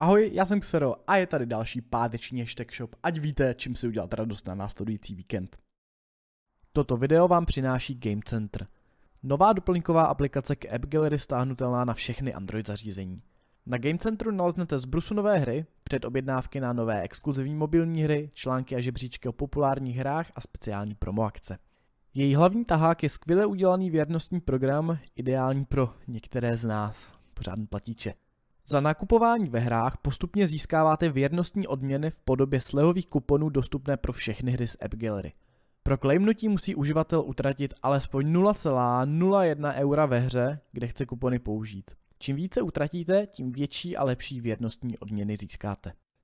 Ahoj, já jsem Xero a je tady další páteční hashtag shop, ať víte, čím si udělat radost na následující víkend. Toto video vám přináší Game Center. Nová doplňková aplikace k App Gallery stáhnutelná na všechny Android zařízení. Na Game Centru naleznete zbrusu nové hry, předobjednávky na nové exkluzivní mobilní hry, články a žebříčky o populárních hrách a speciální promo akce. Její hlavní tahák je skvěle udělaný věrnostní program, ideální pro některé z nás, pořádný platíče. Za nakupování ve hrách postupně získáváte věrnostní odměny v podobě slevových kuponů dostupné pro všechny hry z App Gallery. Pro klejmnutí musí uživatel utratit alespoň 0,01 eura ve hře, kde chce kupony použít. Čím více utratíte, tím větší a lepší věrnostní odměny získáte.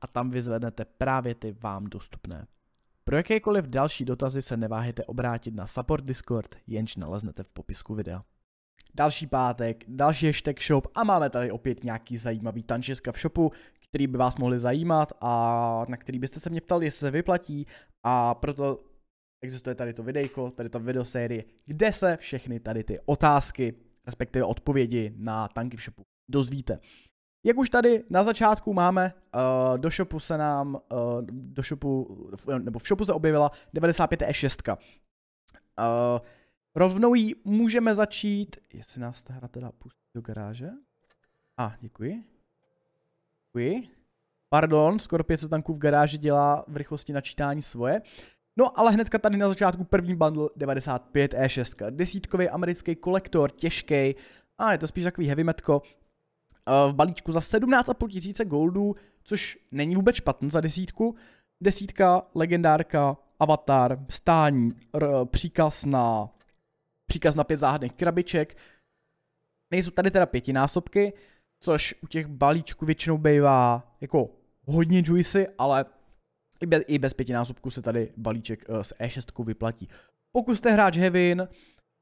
a tam vyzvednete právě ty vám dostupné. Pro jakékoliv další dotazy se neváhejte obrátit na support Discord, jenž naleznete v popisku videa. Další pátek, další hashtag shop a máme tady opět nějaký zajímavý tančeska v shopu, který by vás mohli zajímat a na který byste se mě ptali, jestli se vyplatí a proto existuje tady to videjko, tady ta videosérie, kde se všechny tady ty otázky, respektive odpovědi na tanky v shopu dozvíte. Jak už tady na začátku máme, eh, do shopu se nám, eh, do shopu, nebo v shopu se objevila 95E6. E eh, rovnou ji můžeme začít, jestli nás ta hra teda pustí do garáže. A, ah, děkuji. Děkuji. Pardon, skoro 500 tanků v garáži dělá v rychlosti načítání svoje. No ale hnedka tady na začátku první bundle 95E6, e desítkový americký kolektor, těžký, a je to spíš takový heavy metko, Eh, v balíčku za 17,5 tisíce goldů, což není vůbec špatný za desítku. Desítka, legendárka, avatar, stání, r, příkaz na příkaz na pět záhadných krabiček. Nejsou tady teda pětinásobky, což u těch balíčků většinou bývá jako hodně juicy, ale i bez, i bez pětinásobku se tady balíček s eh, E6 vyplatí. Pokud jste hráč Hevin,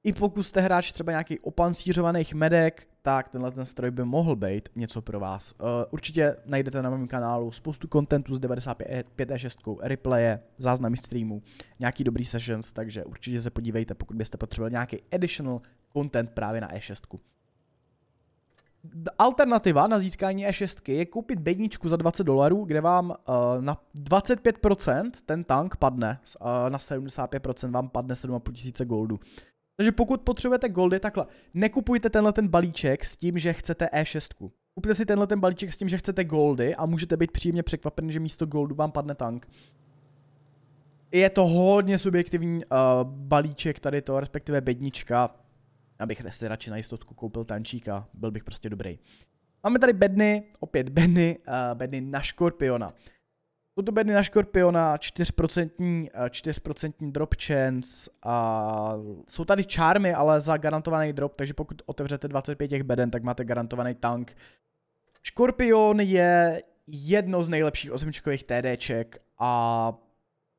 i pokud jste hráč třeba nějaký opancířovaných medek, tak tenhle ten stroj by mohl být něco pro vás. Eh, určitě najdete na mém kanálu spoustu kontentu z 95 6 replaye, záznamy streamů, nějaký dobrý sessions, takže určitě se podívejte, pokud byste potřebovali nějaký additional content právě na E6. Alternativa na získání E6 je koupit bedničku za 20 dolarů, kde vám uh, na 25% ten tank padne, uh, na 75% vám padne 7500 goldu. Takže pokud potřebujete goldy, takhle, nekupujte tenhle ten balíček s tím, že chcete E6. Kupte si tenhle ten balíček s tím, že chcete goldy a můžete být příjemně překvapen, že místo goldu vám padne tank. Je to hodně subjektivní uh, balíček tady to, respektive bednička. Abych si radši na jistotku koupil tančíka, byl bych prostě dobrý. Máme tady bedny, opět bedny, uh, bedny na škorpiona bedny na škorpiona, 4%, 4% eh, drop chance. A jsou tady čármy, ale za garantovaný drop, takže pokud otevřete 25 těch beden, tak máte garantovaný tank. Škorpion je jedno z nejlepších osmičkových TDček a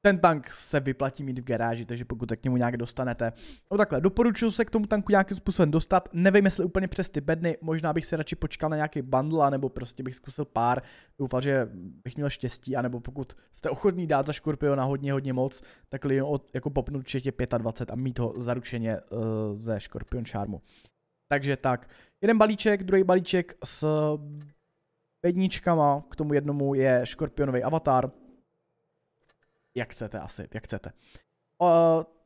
ten tank se vyplatí mít v garáži, takže pokud se k němu nějak dostanete. No takhle, doporučuji se k tomu tanku nějakým způsobem dostat, nevím jestli úplně přes ty bedny, možná bych si radši počkal na nějaký bundle, nebo prostě bych zkusil pár, doufal, že bych měl štěstí, anebo pokud jste ochotný dát za Škorpiona hodně, hodně moc, tak od, jako popnout určitě 25 a mít ho zaručeně uh, ze Škorpion Charmu. Takže tak, jeden balíček, druhý balíček s bedničkama, k tomu jednomu je škorpionový avatar, jak chcete asi, jak chcete. Uh,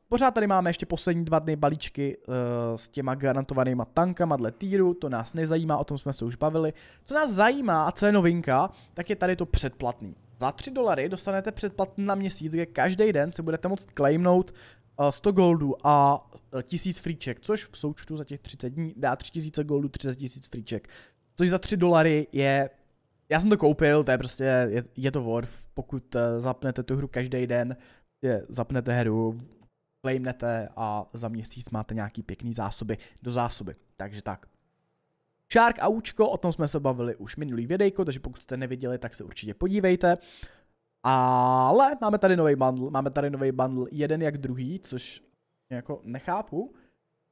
Pořád tady máme ještě poslední dva dny balíčky uh, s těma garantovanýma tankama dle týru, to nás nezajímá, o tom jsme se už bavili. Co nás zajímá a co je novinka, tak je tady to předplatný. Za 3 dolary dostanete předplatný na měsíc, kde každý den se budete moct claimnout uh, eh, 100 goldů a 1000 eh, fríček, což v součtu za těch 30 dní dá 3000 goldů, 30 000 fríček. Což za 3 dolary je já jsem to koupil, to je prostě, je, je to Worf, pokud eh, zapnete tu hru každý den, je, zapnete hru, claimnete a za měsíc máte nějaký pěkný zásoby do zásoby, takže tak. Shark účko, o tom jsme se bavili už minulý videjko, takže pokud jste neviděli, tak se určitě podívejte. Ale máme tady nový bundle, máme tady nový bundle jeden jak druhý, což jako nechápu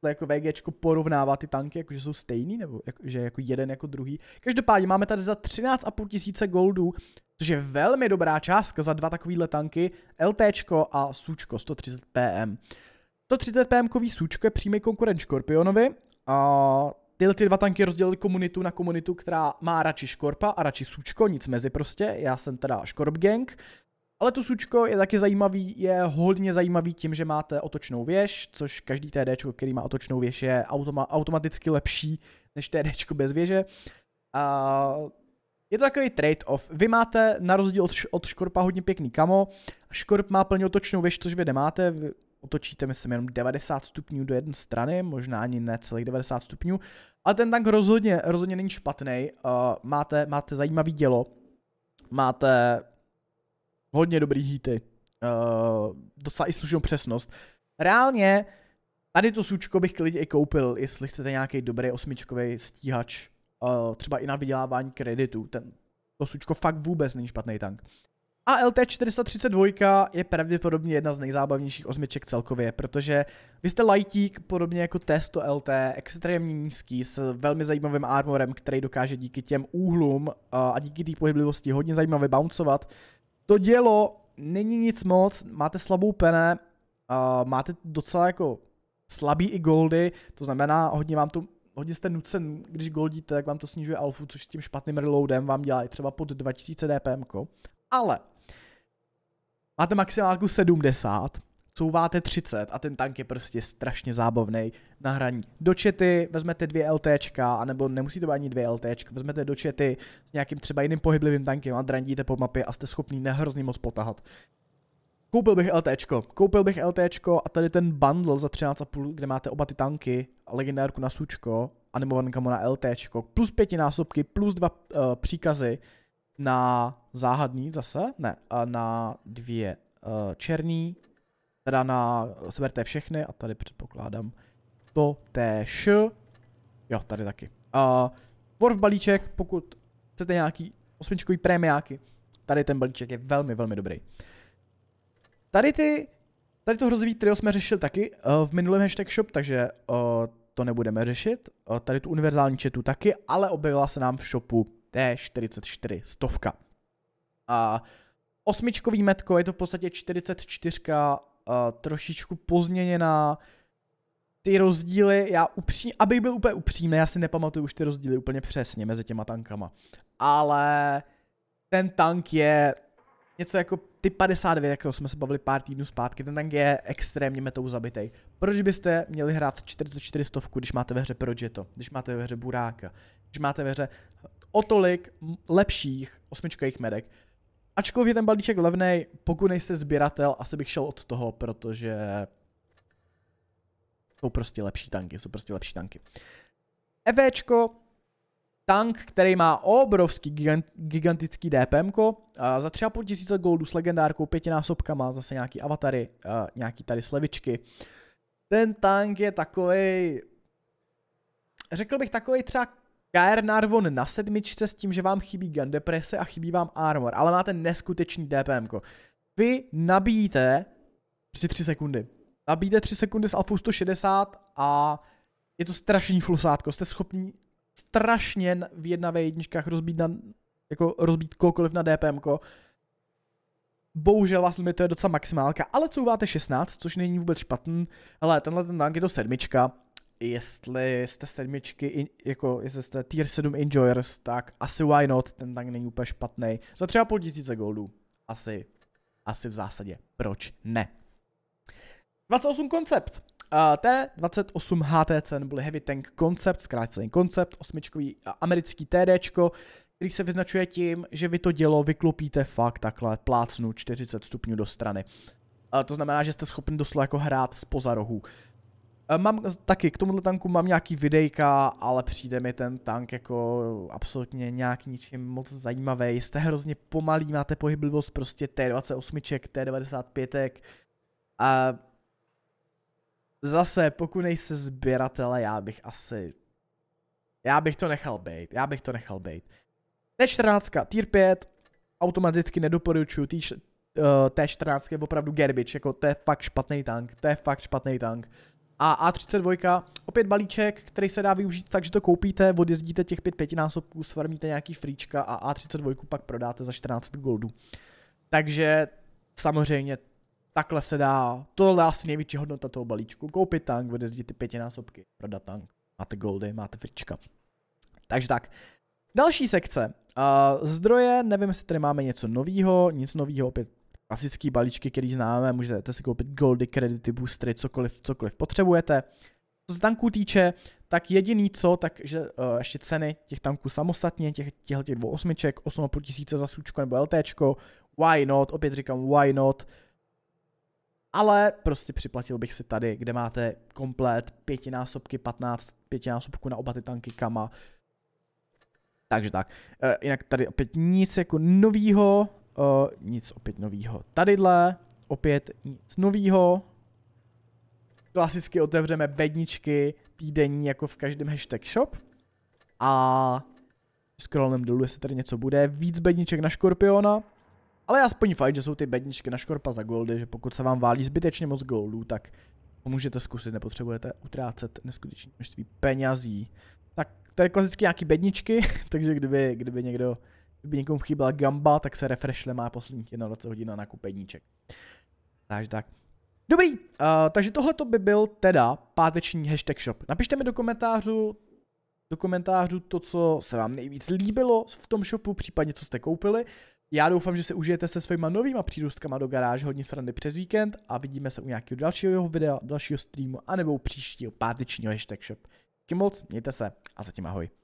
jako VGčko porovnává ty tanky, jakože jsou stejný, nebo jak, že jako jeden jako druhý. Každopádně máme tady za 13,5 tisíce goldů, což je velmi dobrá částka za dva takovýhle tanky, LTčko a Sučko 130 PM. 130 PM kový Sučko je přímý konkurent Škorpionovi a tyhle ty dva tanky rozdělili komunitu na komunitu, která má radši Škorpa a radši Sučko, nic mezi prostě, já jsem teda Škorp gang, ale to sučko je taky zajímavý, je hodně zajímavý tím, že máte otočnou věž, což každý TD, který má otočnou věž, je automa- automaticky lepší než TD bez věže. A je to takový trade-off. Vy máte na rozdíl od, od Škorpa hodně pěkný kamo. Škorp má plně otočnou věž, což vy nemáte. Vy otočíte, myslím, jenom 90 stupňů do jedné strany, možná ani ne celých 90 stupňů. Ale ten tank rozhodně, rozhodně není špatný. Uh, máte, máte zajímavý dělo. Máte Hodně dobrý hity. Uh, docela i slušnou přesnost. Reálně, tady to sučko bych klidně i koupil, jestli chcete nějaký dobrý osmičkový stíhač. Uh, třeba i na vydělávání kreditu. Ten, to sučko fakt vůbec není špatný tank. A LT432 je pravděpodobně jedna z nejzábavnějších osmiček celkově, protože vy jste lightík, podobně jako Testo LT, extrémně nízký, s velmi zajímavým armorem, který dokáže díky těm úhlům eh, a díky té pohyblivosti hodně zajímavě bouncovat, to dělo není nic moc, máte slabou pene, uh, máte docela jako slabý i goldy, to znamená hodně vám to hodně jste nucen, když goldíte, tak vám to snižuje alfu, což s tím špatným reloadem vám dělá i třeba pod 2000 dpm. Ale máte maximálku 70, couváte 30 a ten tank je prostě strašně zábavný na hraní. Dočety vezmete dvě LTčka, anebo nemusí to být ani dvě LTčka, vezmete dočety s nějakým třeba jiným pohyblivým tankem a drandíte po mapě a jste schopný nehrozně moc potahat. Koupil bych LTčko, koupil bych LTčko a tady ten bundle za 13,5, kde máte oba ty tanky, legendárku na sučko, animovaný mu na LTčko, plus pětinásobky, plus dva uh, příkazy na záhadný zase, ne, na dvě uh, černý teda na seberte všechny a tady předpokládám to též. Jo, tady taky. Uh, Worf balíček, pokud chcete nějaký osmičkový prémiáky, tady ten balíček je velmi, velmi dobrý. Tady ty, tady to hrozivý trio jsme řešili taky uh, v minulém hashtag shop, takže uh, to nebudeme řešit. Uh, tady tu univerzální četu taky, ale objevila se nám v shopu T44 stovka. A osmičkový metko, je to v podstatě 44 uh, trošičku pozměněná. Ty rozdíly, já upřím, abych byl úplně upřímný, já si nepamatuju už ty rozdíly úplně přesně mezi těma tankama. Ale ten tank je něco jako ty 52, jako jsme se bavili pár týdnů zpátky, ten tank je extrémně metou zabitej. Proč byste měli hrát stovku, když máte ve hře Progetto, když máte ve hře Buráka, když máte ve hře o tolik lepších osmičkových medek, Ačkoliv je ten balíček levný, pokud nejste sběratel, asi bych šel od toho, protože jsou prostě lepší tanky, jsou prostě lepší tanky. EVčko, tank, který má obrovský gigant, gigantický DPM, uh, za 3,5 tisíce goldů s legendárkou, má, zase nějaký avatary, nějaký tady slevičky. Ten tank je takový, řekl bych takový třeba KR Narvon na sedmičce s tím, že vám chybí gun deprese a chybí vám armor, ale máte neskutečný DPM. -ko. Vy nabíjíte při 3 sekundy. Nabíjíte 3 sekundy s Alfu 160 a je to strašný flusátko. Jste schopni strašně v jedna v jedničkách rozbít, na, jako rozbít kohokoliv na DPM. -ko. Bohužel vás limituje docela maximálka, ale couváte 16, což není vůbec špatný. Ale tenhle ten tank je to sedmička jestli jste sedmičky, jako jestli jste tier 7 enjoyers, tak asi why not, ten tank není úplně špatný. Za třeba půl tisíce goldů, asi, asi v zásadě, proč ne. 28 koncept. Uh, T28 HTC byly Heavy Tank Concept, zkrácený koncept, osmičkový americký TDčko, který se vyznačuje tím, že vy to dělo vyklopíte fakt takhle plácnu 40 stupňů do strany. Uh, to znamená, že jste schopni doslova jako hrát poza rohu. Uh, Eh, mám taky, k tomuto tanku mám nějaký videjka, ale přijde mi ten tank jako absolutně nějak ničím moc zajímavý. Jste hrozně pomalý, máte pohyblivost prostě T28, T95. A zase, pokud nejste sběratele, já bych asi... Já bych to nechal být, já bych to nechal být. T14, tier 5, automaticky nedoporučuju, T14 eh, je opravdu garbage, jako to je fakt špatný tank, to je fakt špatný tank. A A32, opět balíček, který se dá využít tak, že to koupíte, odjezdíte těch pět pětinásobků, svarmíte nějaký fríčka a A32 pak prodáte za 14 goldů. Takže samozřejmě takhle se dá, to dá asi největší hodnota toho balíčku. Koupit tank, odjezdit ty pětinásobky, prodat tank, máte goldy, máte frička. Takže tak. Další sekce. Uh, zdroje, nevím, jestli tady máme něco novýho, nic novýho, opět klasické balíčky, které známe, můžete si koupit goldy, kredity, boostery, cokoliv, cokoliv potřebujete. Co se tanků týče, tak jediný co, takže uh, ještě ceny těch tanků samostatně, těch, těch těch dvou osmiček, 8,5 tisíce za sučko nebo LTčko, why not, opět říkám why not, ale prostě připlatil bych si tady, kde máte komplet pětinásobky, 15 pětinásobku na oba ty tanky Kama. Takže tak, uh, jinak tady opět nic jako novýho, Uh, nic opět novýho. Tadyhle opět nic novýho. Klasicky otevřeme bedničky týdenní jako v každém hashtag shop. A scrollem dolů, jestli tady něco bude. Víc bedniček na Škorpiona. Ale aspoň fajn, že jsou ty bedničky na Škorpa za goldy, že pokud se vám válí zbytečně moc goldů, tak můžete zkusit, nepotřebujete utrácet neskutečné množství penězí. Tak to je klasicky nějaký bedničky, takže kdyby, kdyby někdo Kdyby někomu chyběla gamba, tak se refreshle má posledních 21 hodin na kupeníček. Takže tak. Dobrý, uh, takže tohle to by byl teda páteční hashtag shop. Napište mi do komentářů, do komentářů to, co se vám nejvíc líbilo v tom shopu, případně co jste koupili. Já doufám, že se užijete se svýma novýma přírůstkama do garáže, hodně srandy přes víkend a vidíme se u nějakého dalšího videa, dalšího streamu anebo u příštího pátečního hashtag shop. Díky moc, mějte se a zatím ahoj.